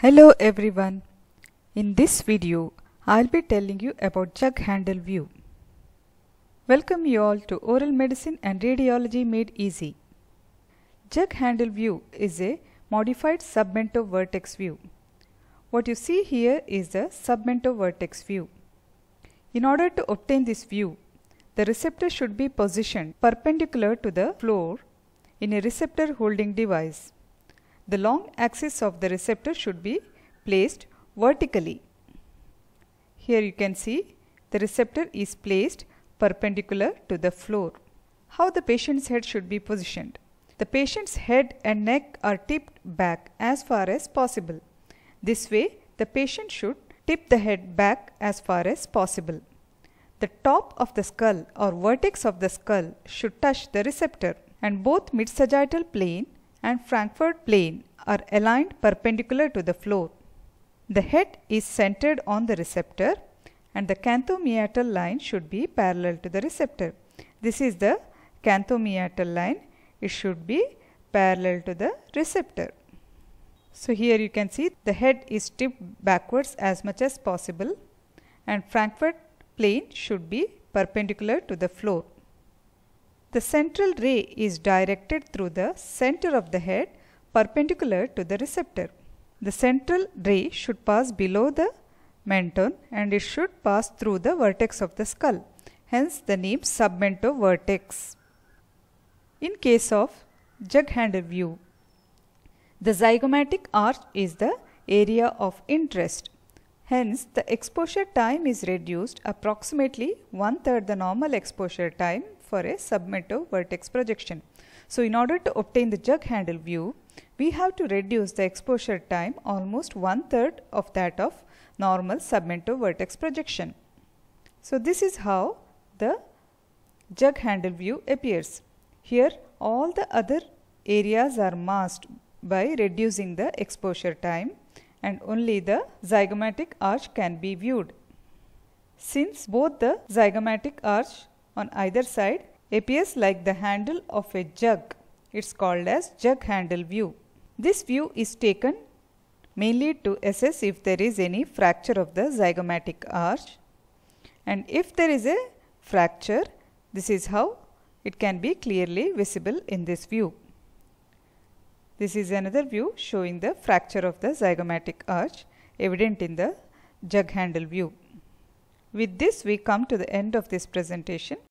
Hello everyone. In this video, I'll be telling you about jug handle view. Welcome you all to Oral Medicine and Radiology Made Easy. Jug handle view is a modified submento vertex view. What you see here is the submento vertex view. In order to obtain this view, the receptor should be positioned perpendicular to the floor in a receptor holding device the long axis of the receptor should be placed vertically. Here you can see the receptor is placed perpendicular to the floor. How the patient's head should be positioned. The patient's head and neck are tipped back as far as possible. This way, the patient should tip the head back as far as possible. The top of the skull or vertex of the skull should touch the receptor and both mid-sagittal plane and Frankfurt plane are aligned perpendicular to the floor. The head is centered on the receptor and the canthomeatal line should be parallel to the receptor. This is the canthomeatal line. It should be parallel to the receptor. So here you can see the head is tipped backwards as much as possible and Frankfurt plane should be perpendicular to the floor. The central ray is directed through the center of the head perpendicular to the receptor. The central ray should pass below the menton and it should pass through the vertex of the skull. Hence the name submentovertex. In case of jug-handle view, the zygomatic arch is the area of interest. Hence, the exposure time is reduced approximately one-third the normal exposure time for a submitted vertex projection. So in order to obtain the jug handle view, we have to reduce the exposure time almost one-third of that of normal submitted vertex projection. So this is how the jug handle view appears. Here all the other areas are masked by reducing the exposure time and only the zygomatic arch can be viewed. Since both the zygomatic arch on either side appears like the handle of a jug. It's called as jug handle view. This view is taken mainly to assess if there is any fracture of the zygomatic arch and if there is a fracture this is how it can be clearly visible in this view. This is another view showing the fracture of the zygomatic arch evident in the jug handle view. With this we come to the end of this presentation.